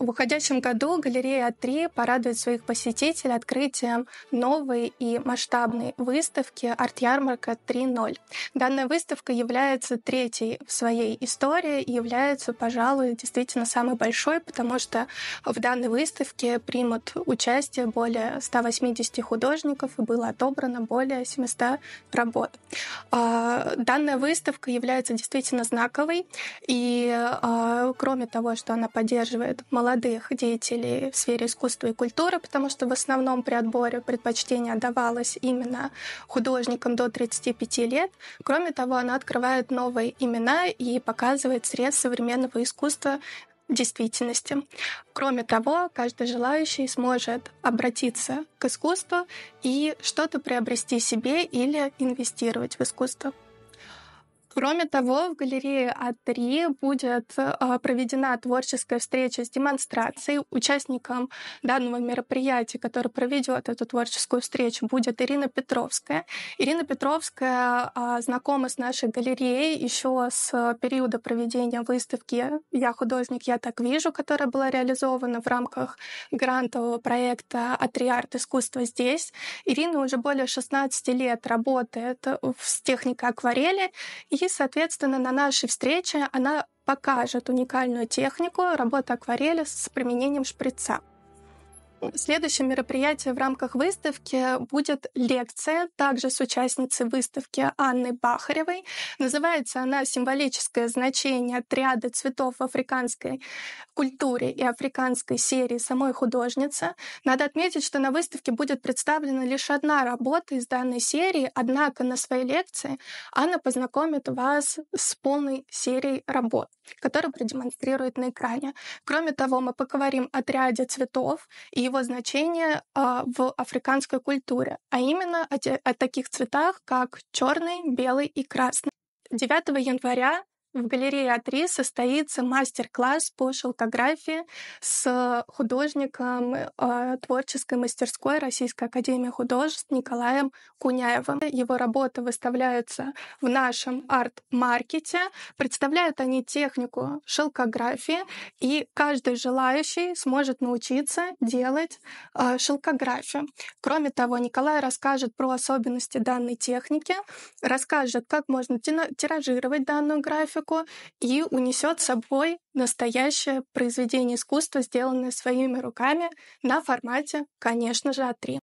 В уходящем году галерея А3 порадует своих посетителей открытием новой и масштабной выставки «Арт-ярмарка 3.0». Данная выставка является третьей в своей истории и является, пожалуй, действительно самой большой, потому что в данной выставке примут участие более 180 художников и было отобрано более 700 работ. А, данная выставка является действительно знаковой, и а, кроме того, что она поддерживает молодых молодых деятелей в сфере искусства и культуры, потому что в основном при отборе предпочтение давалось именно художникам до 35 лет. Кроме того, она открывает новые имена и показывает срез современного искусства действительности. Кроме того, каждый желающий сможет обратиться к искусству и что-то приобрести себе или инвестировать в искусство. Кроме того, в галерее А3 будет а, проведена творческая встреча с демонстрацией. Участником данного мероприятия, который проведет эту творческую встречу, будет Ирина Петровская. Ирина Петровская а, знакома с нашей галереей еще с периода проведения выставки «Я художник, я так вижу», которая была реализована в рамках грантового проекта «А3 арт. Искусство здесь». Ирина уже более 16 лет работает с техникой акварели, и, соответственно, на нашей встрече она покажет уникальную технику работы акварели с применением шприца. Следующее мероприятие в рамках выставки будет лекция, также с участницей выставки Анной Бахаревой. Называется она «Символическое значение отряда цветов в африканской культуре и африканской серии самой художницы». Надо отметить, что на выставке будет представлена лишь одна работа из данной серии, однако на своей лекции Анна познакомит вас с полной серией работ, которую продемонстрирует на экране. Кроме того, мы поговорим о ряде цветов и его значение а, в африканской культуре, а именно о, о таких цветах, как черный, белый и красный. 9 января в галерее Атри 3 состоится мастер-класс по шелкографии с художником э, а, творческой мастерской Российской Академии Художеств Николаем Куняевым. Его работы выставляются в нашем арт-маркете. Представляют они технику шелкографии, и каждый желающий сможет научиться делать э, шелкографию. Кроме того, Николай расскажет про особенности данной техники, расскажет, как можно тиражировать данную графику, высоко и унесет с собой настоящее произведение искусства, сделанное своими руками на формате, конечно же, А3.